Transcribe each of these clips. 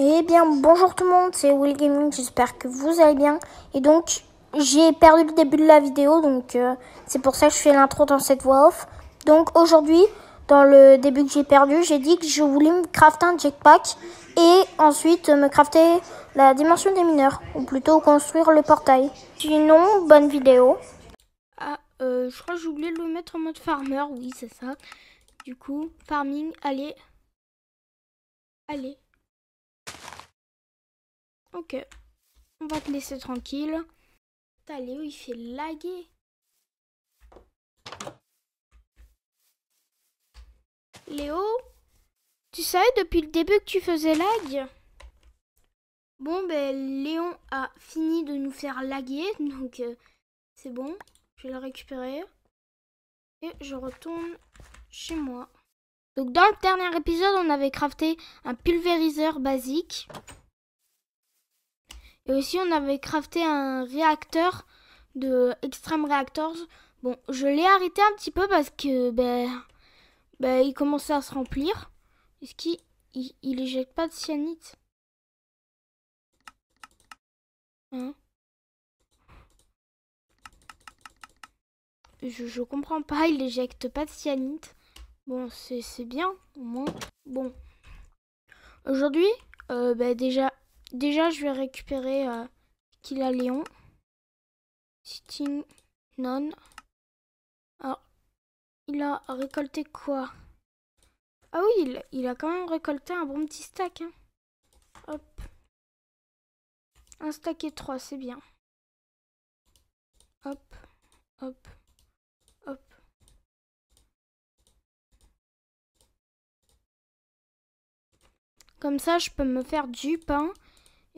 Eh bien, bonjour tout le monde, c'est Will Gaming, j'espère que vous allez bien. Et donc, j'ai perdu le début de la vidéo, donc euh, c'est pour ça que je fais l'intro dans cette voix off. Donc aujourd'hui, dans le début que j'ai perdu, j'ai dit que je voulais me crafter un jetpack et ensuite me crafter la dimension des mineurs, ou plutôt construire le portail. Sinon, bonne vidéo. Ah, euh, je crois que j'ai oublié de le mettre en mode farmer, oui c'est ça. Du coup, farming, allez. Allez. Ok. On va te laisser tranquille. Putain, Léo, il fait laguer. Léo Tu savais depuis le début que tu faisais lag Bon, ben, Léon a fini de nous faire laguer, donc euh, c'est bon. Je vais le récupérer. Et je retourne chez moi. Donc dans le dernier épisode, on avait crafté un pulvériseur basique. Et aussi, on avait crafté un réacteur de Extreme Reactors. Bon, je l'ai arrêté un petit peu parce que ben, ben il commençait à se remplir. Est-ce qu'il il, éjecte pas de cyanite Hein je, je comprends pas, il éjecte pas de cyanite. Bon, c'est bien, au moins. Bon. Aujourd'hui, euh, ben déjà, Déjà, je vais récupérer euh, qu'il a Léon. Sitting non. Alors, ah, il a récolté quoi Ah oui, il, a quand même récolté un bon petit stack. Hein. Hop. Un stack et trois, c'est bien. Hop, hop, hop. Comme ça, je peux me faire du pain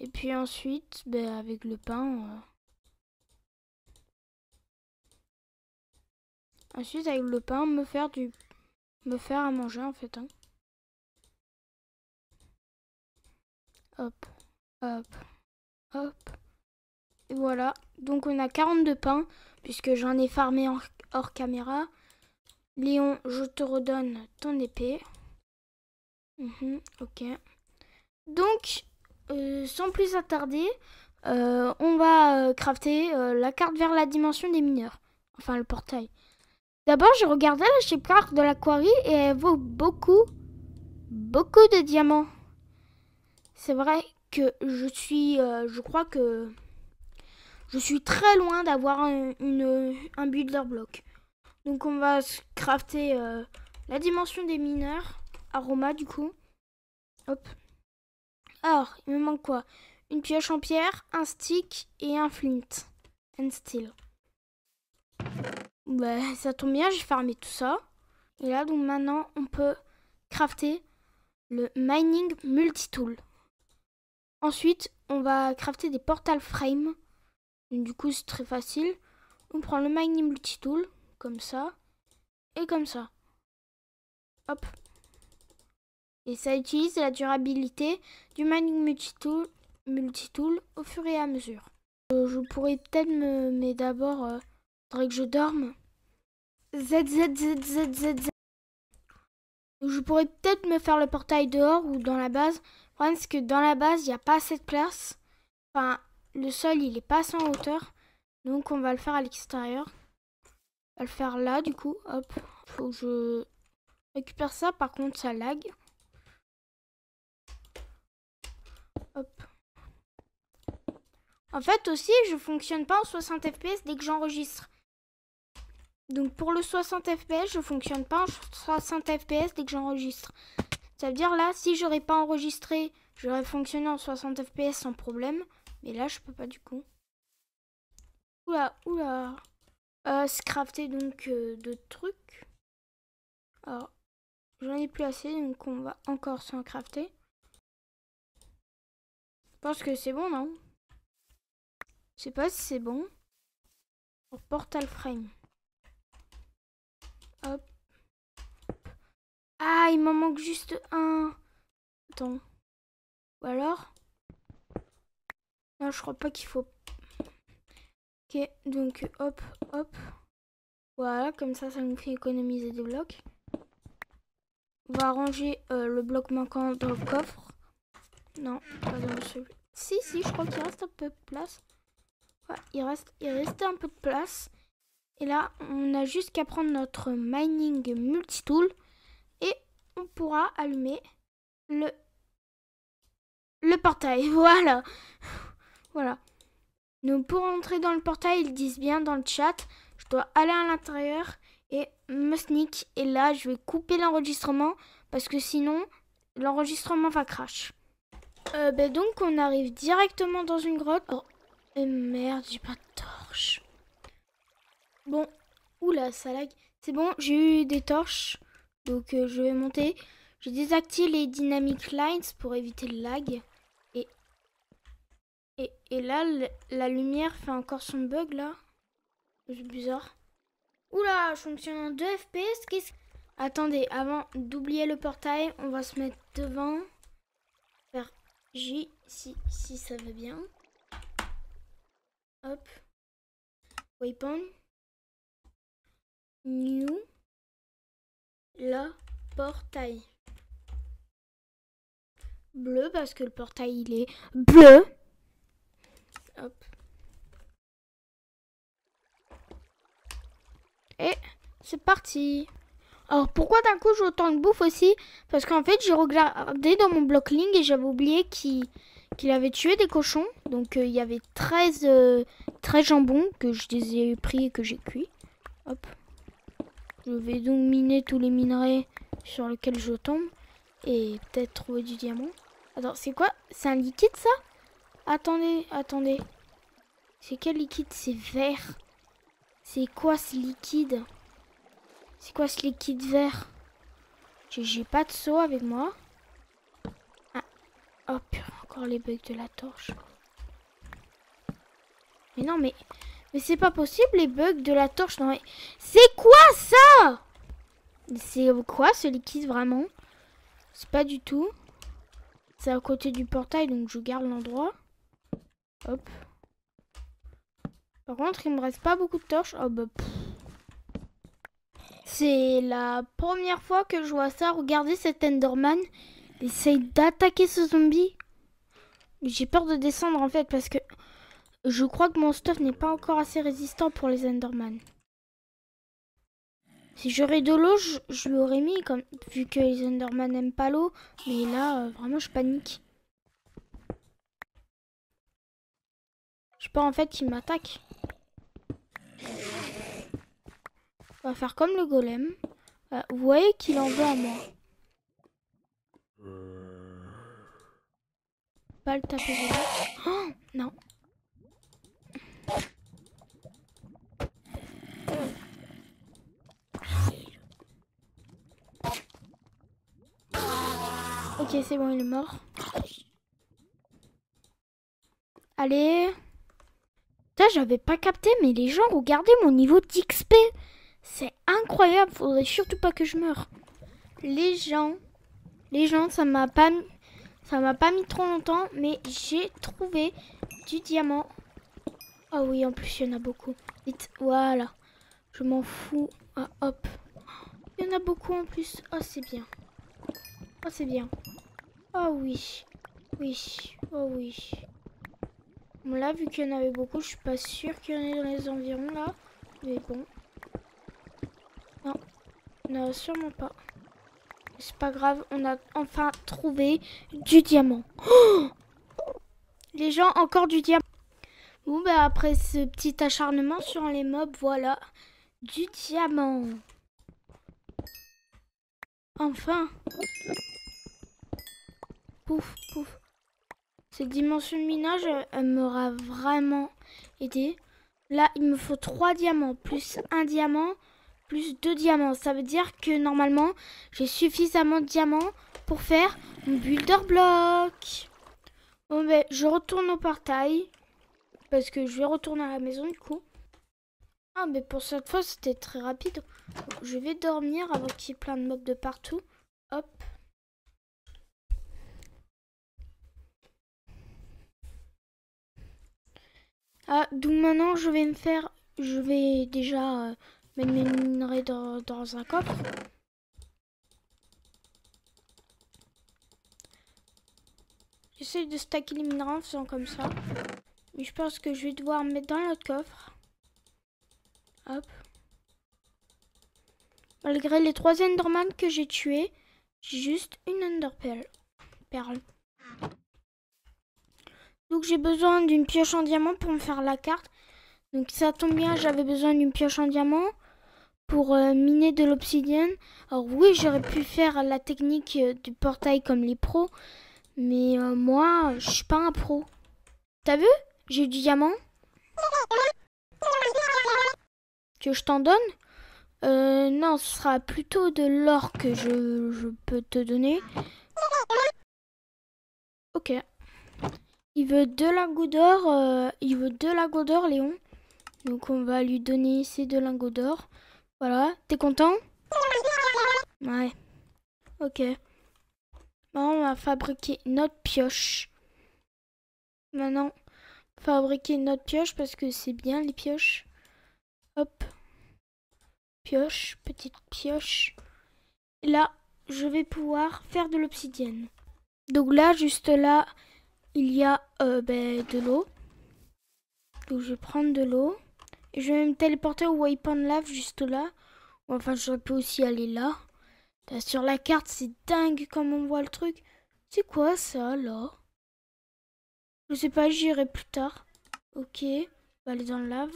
et puis ensuite, ben, avec le pain. Euh. Ensuite, avec le pain, me faire du, me faire à manger en fait. Hein. Hop, hop, hop. Et voilà. Donc on a 42 pains puisque j'en ai farmé hors, caméra. Léon, je te redonne ton épée. Mhm, ok. Donc, euh, sans plus attarder, euh, on va euh, crafter la carte vers la dimension des mineurs. Enfin, le portail. D'abord, j'ai regardé la carte de la et elle vaut beaucoup, beaucoup de diamants. C'est vrai que je suis, je crois que je suis très loin d'avoir un, un builder block. Donc on va crafter la dimension des mineurs, aroma du coup. Hop. Alors, il me manque quoi Une pioche en pierre, un stick et un flint. And steel. Bah, ça tombe bien, j'ai farmé tout ça. Et là, donc maintenant, on peut crafter le mining multitool. Ensuite, on va crafter des portal frames. Du coup, c'est très facile. On prend le mining multitool, comme ça, et comme ça. Hop, et ça utilise la durabilité du mining Multitool, tool au fur et à mesure. Euh, je pourrais peut-être me... Mais d'abord, il euh, faudrait que je dorme. Z, Z, Je pourrais peut-être me faire le portail dehors ou dans la base. Le problème, que dans la base, il n'y a pas assez de place. Enfin, le sol, il est pas sans hauteur. Donc, on va le faire à l'extérieur. On va le faire là, du coup. Hop. Faut que je récupère ça. Par contre, ça lag. En fait aussi, je fonctionne pas en 60 fps dès que j'enregistre. Donc pour le 60 fps, je fonctionne pas en 60 fps dès que j'enregistre. Ça veut dire là, si j'aurais pas enregistré, j'aurais fonctionné en 60 fps sans problème. Mais là, je peux pas du coup. Oula, oula. Euh, crafter donc euh, de d'autres trucs. Alors, j'en ai plus assez, donc on va encore s'en crafter. Je pense que c'est bon, non je sais pas si c'est bon. Portal Frame. Hop. Ah, il m'en manque juste un. Attends. Ou alors Non, je crois pas qu'il faut. Ok, donc hop, hop. Voilà, comme ça, ça nous fait économiser des blocs. On va ranger euh, le bloc manquant dans le coffre. Non, pas dans Si, si, je crois qu'il reste un peu de place il reste, il reste un peu de place. Et là, on a juste qu'à prendre notre mining multitool et on pourra allumer le le portail. Voilà. voilà. Donc pour entrer dans le portail, ils disent bien dans le chat, je dois aller à l'intérieur et me sneak. Et là, je vais couper l'enregistrement parce que sinon, l'enregistrement va crash. Euh, ben donc on arrive directement dans une grotte. Oh, et merde, j'ai pas de torche. Bon, oula, ça lag. C'est bon, j'ai eu des torches. Donc euh, je vais monter. J'ai désactivé les dynamic lines pour éviter le lag. Et, et, et là, la lumière fait encore son bug là. C'est bizarre. Oula, je fonctionne en 2 FPS. Qu'est-ce Attendez, avant d'oublier le portail, on va se mettre devant. Faire J si, si ça va bien. Hop. Weapon. New. La portail. Bleu parce que le portail il est bleu. Hop. Et c'est parti. Alors pourquoi d'un coup j'ai autant de bouffe aussi Parce qu'en fait j'ai regardé dans mon blockling et j'avais oublié qui qu'il avait tué des cochons. Donc euh, il y avait 13, euh, jambons que je les ai pris et que j'ai cuit. Hop. Je vais donc miner tous les minerais sur lesquels je tombe. Et peut-être trouver du diamant. Attends, c'est quoi C'est un liquide ça Attendez, attendez. C'est quel liquide C'est vert. C'est quoi ce liquide C'est quoi ce liquide vert J'ai pas de seau avec moi. Hop, oh, encore les bugs de la torche. Mais non, mais... Mais c'est pas possible, les bugs de la torche. Non, C'est quoi, ça C'est quoi, ce liquide, vraiment C'est pas du tout. C'est à côté du portail, donc je garde l'endroit. Hop. Par contre, il me reste pas beaucoup de torches. Hop, oh, bah, C'est la première fois que je vois ça. Regardez cet Enderman essaye d'attaquer ce zombie. J'ai peur de descendre en fait parce que je crois que mon stuff n'est pas encore assez résistant pour les Enderman. Si j'aurais de l'eau, je, l'aurais mis comme vu que les Enderman n'aiment pas l'eau. Mais là, euh, vraiment, je panique. Je pense, en fait, qu'il m'attaque. On va faire comme le golem. Euh, vous voyez qu'il en veut à moi. Pas le taper Oh non. Ok, c'est bon, il est mort. Allez. Ça, j'avais pas capté, mais les gens, regardez mon niveau d'XP. C'est incroyable, faudrait surtout pas que je meure. Les gens, les gens, ça m'a pas ça m'a pas mis trop longtemps, mais j'ai trouvé du diamant. Ah oui, en plus, il y en a beaucoup. Vite, voilà. Je m'en fous. Ah, hop. Il y en a beaucoup en plus. Ah, c'est bien. Ah, c'est bien. Ah oui. Oui. Oh oui. Bon, là, vu qu'il y en avait beaucoup, je suis pas sûre qu'il y en ait dans les environs, là. Mais bon. Non. Non, sûrement pas. C'est pas grave, on a enfin trouvé du diamant. Oh les gens, encore du diamant. Bon, ben après ce petit acharnement sur les mobs, voilà, du diamant. Enfin. Pouf, pouf. Cette dimension de minage, elle m'aura vraiment aidé. Là, il me faut trois diamants, plus un diamant, plus de diamants. Ça veut dire que normalement, j'ai suffisamment de diamants pour faire mon builder block. Bon, ben, je retourne au portail. Parce que je vais retourner à la maison, du coup. Ah, mais pour cette fois, c'était très rapide. Je vais dormir avant qu'il y ait plein de mobs de partout. Hop. Ah, donc maintenant, je vais me faire... Je vais déjà... Euh, mais dans, un coffre. J'essaie de stacker les minerais en faisant comme ça. Mais je pense que je vais devoir mettre dans l'autre coffre. Hop. Malgré les trois Enderman que j'ai tué, j'ai juste une Enderpearl. Perle. Donc j'ai besoin d'une pioche en diamant pour me faire la carte. Donc ça tombe bien, j'avais besoin d'une pioche en diamant pour euh, miner de l'obsidienne. Alors oui, j'aurais pu faire la technique euh, du portail comme les pros, mais euh, moi, je suis pas un pro. T'as vu J'ai du diamant. que je t'en donne euh, non, ce sera plutôt de l'or que je, peux te donner. Ok. Il veut de lingots d'or. il veut deux lingots d'or, Léon. Donc on va lui donner ces deux lingots d'or. Voilà, t'es content Ouais. Ok. Maintenant, on va fabriquer notre pioche. Maintenant, fabriquer notre pioche parce que c'est bien les pioches. Hop. Pioche, petite pioche. Et là, je vais pouvoir faire de l'obsidienne. Donc là, juste là, il y a euh, ben, de l'eau. Donc je vais prendre de l'eau je vais me téléporter au Waypoint lave juste là. Enfin, je peux aussi aller là. sur la carte, c'est dingue comme on voit le truc. C'est quoi ça là Je sais pas, j'irai plus tard. Ok, on va aller dans le lave.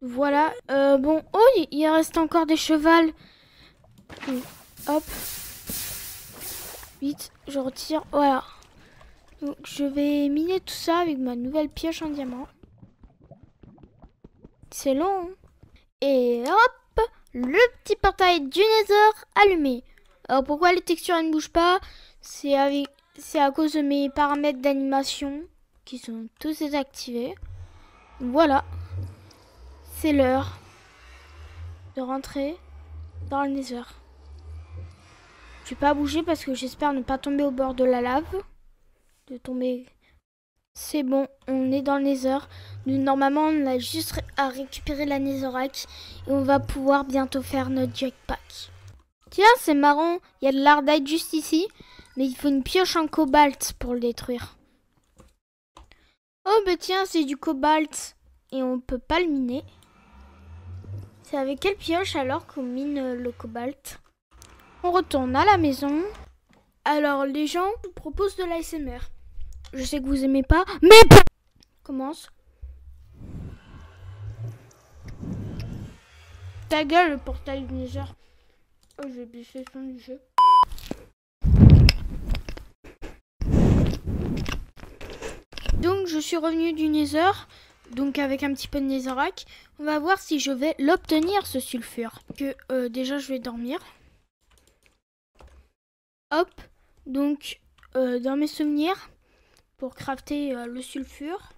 Voilà. Euh, bon, oh, il reste encore des chevals. Hum, hop. Vite, je retire. Voilà. Donc je vais miner tout ça avec ma nouvelle pioche en diamant c'est long. Hein. Et hop, le petit portail du Nether allumé. Alors pourquoi les textures ne bougent pas C'est à cause de mes paramètres d'animation qui sont tous désactivés. Voilà, c'est l'heure de rentrer dans le Nether. Je vais pas bouger parce que j'espère ne pas tomber au bord de la lave, de tomber c'est bon, on est dans le Nether. Nous, normalement, on a juste à récupérer la Netherrack et on va pouvoir bientôt faire notre jackpack. Tiens, c'est marrant, il y a de l'ardite juste ici, mais il faut une pioche en cobalt pour le détruire. Oh, bah tiens, c'est du cobalt et on peut pas le miner. C'est avec quelle pioche alors qu'on mine euh, le cobalt On retourne à la maison. Alors, les gens proposent de l'ASMR. Je sais que vous aimez pas, mais commence. Ta gueule, le portail du nether. Oh, j'ai biffé son du jeu. Donc, je suis revenu du Nether, donc avec un petit peu de Netherrack. On va voir si je vais l'obtenir, ce sulfure. Que euh, déjà, je vais dormir. Hop, donc euh, dans mes souvenirs, pour crafter euh, le sulfure.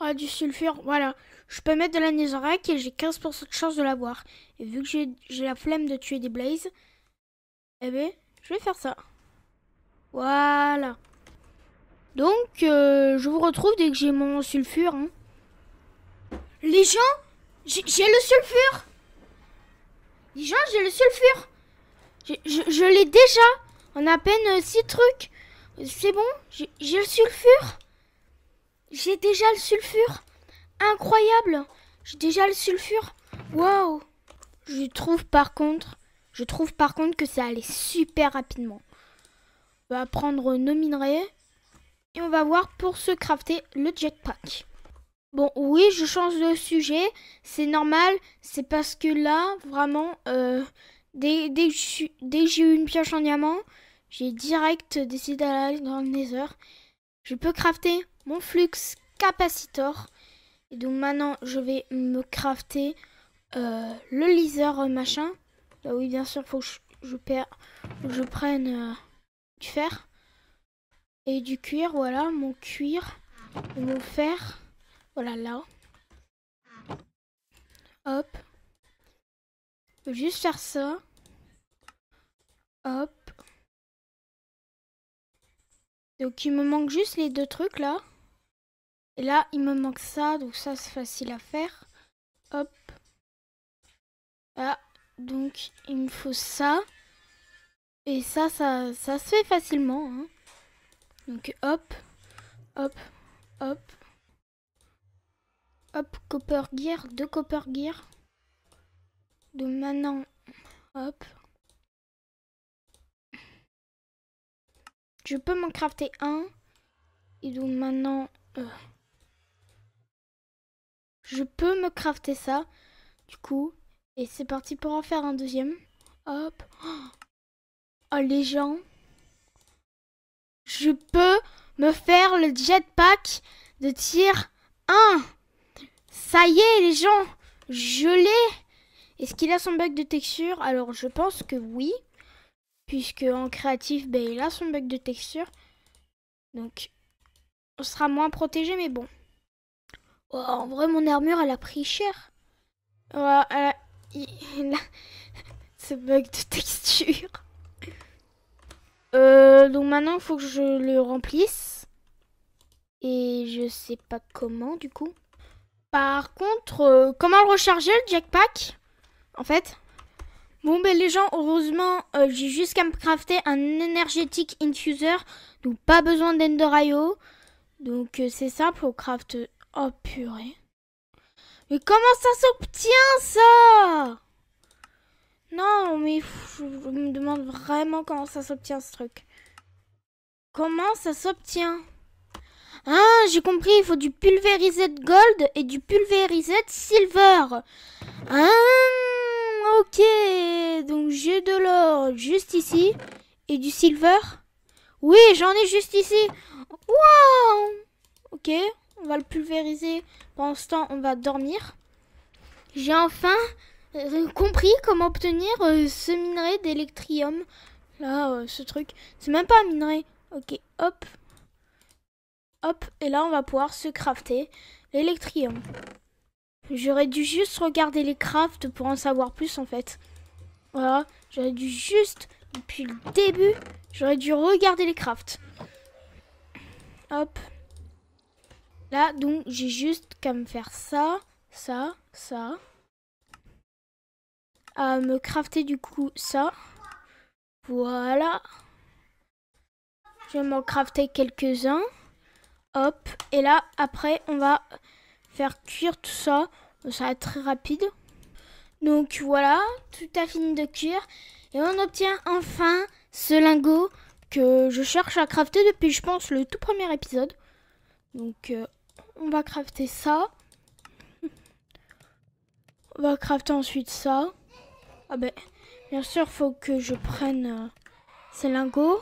Ah, du sulfure, voilà. Je peux mettre de la netherrack et j'ai 15% de chance de l'avoir. Et vu que j'ai la flemme de tuer des blazes, eh ben, je vais faire ça. Voilà. Donc, euh, je vous retrouve dès que j'ai mon sulfure. Hein. Les gens, j'ai le sulfure. Les gens, j'ai le sulfure. Je, l'ai déjà. On a à peine 6 trucs. C'est bon J'ai le sulfure J'ai déjà le sulfure Incroyable J'ai déjà le sulfure Waouh Je trouve par contre... Je trouve par contre que ça allait super rapidement. On va prendre nos minerais. Et on va voir pour se crafter le jetpack. Bon, oui, je change de sujet. C'est normal. C'est parce que là, vraiment, euh, dès que j'ai eu une pioche en diamant, j'ai direct décidé d'aller dans le Nether. Je peux crafter mon flux capacitor. Et donc maintenant, je vais me crafter euh, le laser machin. Bah oui, bien sûr, faut que je, je, je prenne euh, du fer. Et du cuir, voilà, mon cuir. mon fer. Voilà, là. Hop. Je juste faire ça. Hop. Donc il me manque juste les deux trucs là. Et là, il me manque ça, donc ça c'est facile à faire. Hop. Ah Donc il me faut ça. Et ça, ça, ça se fait facilement. Hein. Donc hop, hop, hop. Hop, copper gear, deux copper gear. Donc maintenant, hop, Je peux m'en crafter un. Et donc maintenant... Euh, je peux me crafter ça. Du coup. Et c'est parti pour en faire un deuxième. Hop. Oh les gens. Je peux me faire le jetpack de tir 1. Ça y est les gens. Je l'ai. Est-ce qu'il a son bug de texture Alors je pense que oui. Puisque en créatif, ben, il a son bug de texture. Donc, on sera moins protégé, mais bon. Oh, en vrai, mon armure, elle a pris cher. Oh, elle Il a... Ce bug de texture. Euh, donc maintenant, il faut que je le remplisse. Et je sais pas comment, du coup. Par contre, euh, comment le recharger, le jackpack En fait, Bon ben les gens, heureusement, euh, j'ai juste qu'à me crafter un énergétique infuser, donc pas besoin d'ender Donc euh, c'est simple, on craft... Oh purée. Mais comment ça s'obtient ça Non, mais je me demande vraiment comment ça s'obtient ce truc. Comment ça s'obtient Ah, j'ai compris, il faut du pulvérisé de gold et du pulvérisé de silver. Hein Ok, donc j'ai de l'or juste ici et du silver. Oui, j'en ai juste ici. Waouh Ok, on va le pulvériser. pour l'instant on va dormir. J'ai enfin euh, compris comment obtenir euh, ce minerai d'électrium. Là, euh, ce truc, c'est même pas un minerai. Ok, hop. Hop, et là, on va pouvoir se crafter l'électrium. J'aurais dû juste regarder les crafts pour en savoir plus en fait. Voilà, j'aurais dû juste, depuis le début, j'aurais dû regarder les crafts. Hop. Là, donc, j'ai juste qu'à me faire ça, ça, ça. À me crafter du coup ça. Voilà. Je vais m'en crafter quelques-uns. Hop. Et là, après, on va faire cuire tout ça. Ça va être très rapide. Donc voilà, tout a fini de cuire. Et on obtient enfin ce lingot que je cherche à crafter depuis, je pense, le tout premier épisode. Donc euh, on va crafter ça. On va crafter ensuite ça. Ah ben, bien sûr, faut que je prenne euh, ces lingots.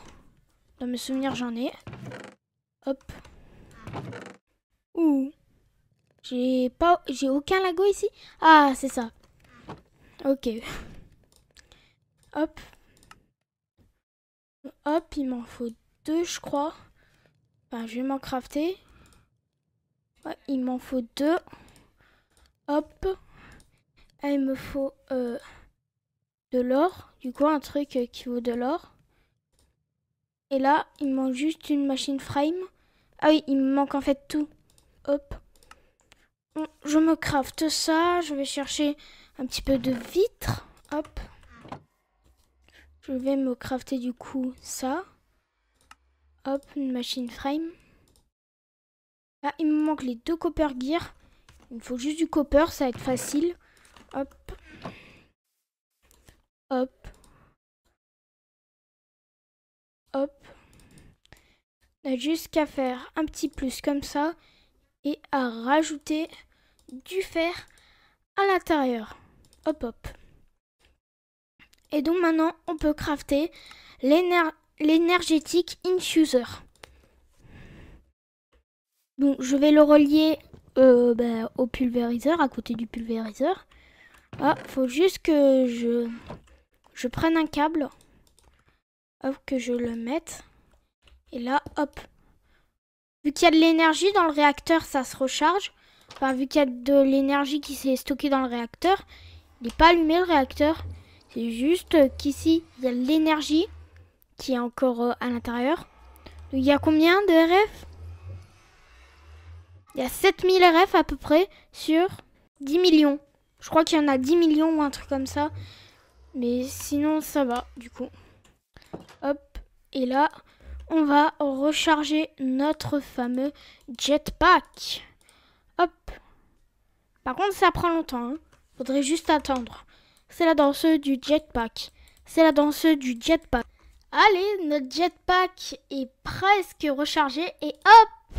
Dans mes souvenirs, j'en ai. Hop. Ouh. J'ai pas, j'ai aucun lago ici. Ah, c'est ça. Ok. Hop. Hop, il m'en faut deux, je crois. Enfin, je vais m'en crafter. il m'en faut deux. Hop. Ah il me faut euh, de l'or. Du coup, un truc euh, qui vaut de l'or. Et là, il me manque juste une machine frame. Ah oui, il me manque en fait tout. Hop je me crafte ça. Je vais chercher un petit peu de vitre. Hop. Je vais me crafter du coup ça. Hop, une machine frame. Ah, il me manque les deux copper gear. Il me faut juste du copper, ça va être facile. Hop. Hop. Hop. On a juste qu'à faire un petit plus comme ça et à rajouter du fer à l'intérieur. Hop hop. Et donc maintenant, on peut crafter l'énergétique infuser. Donc je vais le relier euh, ben, au pulvériseur, à côté du pulvériseur. Ah, faut juste que je, je prenne un câble. Hop, que je le mette. Et là, hop. Vu qu'il y a de l'énergie dans le réacteur, ça se recharge. Enfin, vu qu'il y a de l'énergie qui s'est stockée dans le réacteur, il n'est pas allumé le réacteur. C'est juste qu'ici, il y a l'énergie qui est encore euh, à l'intérieur. Il y a combien de RF Il y a 7000 RF à peu près sur 10 millions. Je crois qu'il y en a 10 millions ou un truc comme ça. Mais sinon, ça va du coup. Hop, et là, on va recharger notre fameux jetpack. Hop. Par contre, ça prend longtemps. Hein. Faudrait juste attendre. C'est la danseuse du jetpack. C'est la danseuse du jetpack. Allez, notre jetpack est presque rechargé et hop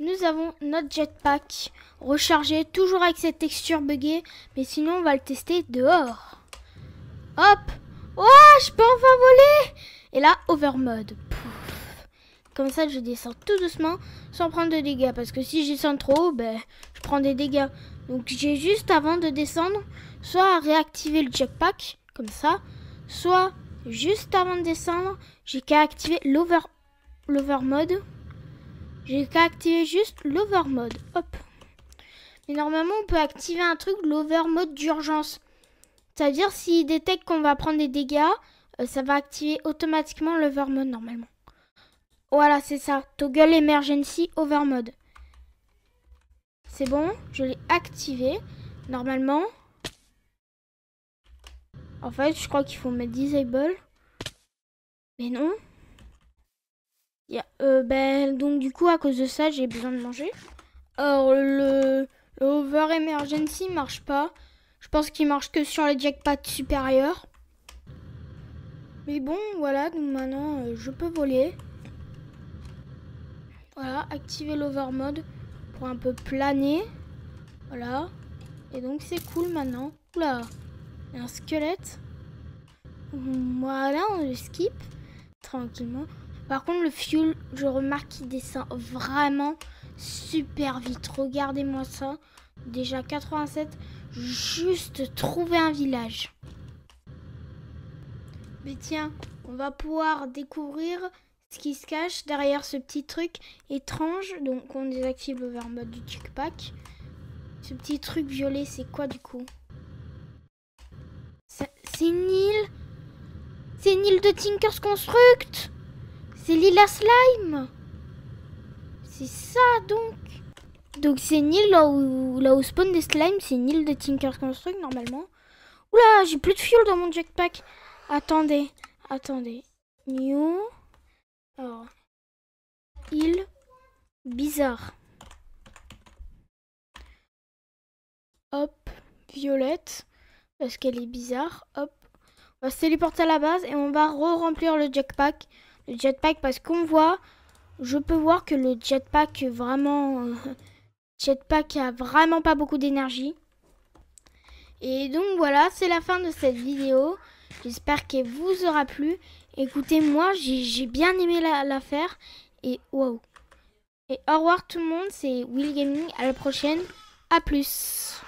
Nous avons notre jetpack rechargé, toujours avec cette texture buggée, mais sinon on va le tester dehors. Hop Oh, je peux enfin voler Et là, overmode. Pouf. Comme ça, je descends tout doucement sans prendre de dégâts. Parce que si je descends trop ben, je prends des dégâts. Donc j'ai juste avant de descendre, soit à réactiver le jetpack, comme ça, soit juste avant de descendre, j'ai qu'à activer l'over mode. J'ai qu'à activer juste l'over mode. Hop. Mais normalement, on peut activer un truc, l'over mode d'urgence. C'est-à-dire, s'il détecte qu'on va prendre des dégâts, euh, ça va activer automatiquement l'over mode normalement. Voilà, c'est ça. Toggle Emergency mode. C'est bon, je l'ai activé. Normalement. En fait, je crois qu'il faut mettre Disable. Mais non. euh, ben, donc du coup, à cause de ça, j'ai besoin de manger. Or, le, Over Emergency marche pas. Je pense qu'il marche que sur les jackpots supérieurs. Mais bon, voilà, donc maintenant, euh, je peux voler. Voilà, activer l'overmode mode pour un peu planer. Voilà. Et donc c'est cool maintenant. Oula, un squelette. Voilà, on le skip tranquillement. Par contre, le fuel, je remarque qu'il descend vraiment super vite. Regardez-moi ça. Déjà 87, juste trouver un village. Mais tiens, on va pouvoir découvrir ce qui se cache derrière ce petit truc étrange. Donc on désactive le mode du checkpack. Ce petit truc violet, c'est quoi du coup C'est nil. C'est nil de Tinker's Construct C'est l'île à slime C'est ça donc Donc c'est une île là où, là où spawn des slimes, c'est nil de Tinker's Construct normalement. Oula, j'ai plus de fuel dans mon jetpack. Attendez, attendez. New. Alors, il bizarre. Hop, violette, parce qu'elle est bizarre. Hop, on va se téléporter à la base et on va re-remplir le jetpack. Le jetpack parce qu'on voit, je peux voir que le jetpack vraiment, jetpack a vraiment pas beaucoup d'énergie. Et donc voilà, c'est la fin de cette vidéo. J'espère qu'elle vous aura plu. Écoutez, moi, j'ai bien aimé l'affaire. et waouh. Et au revoir tout le monde, c'est Will Gaming. À la prochaine. À plus.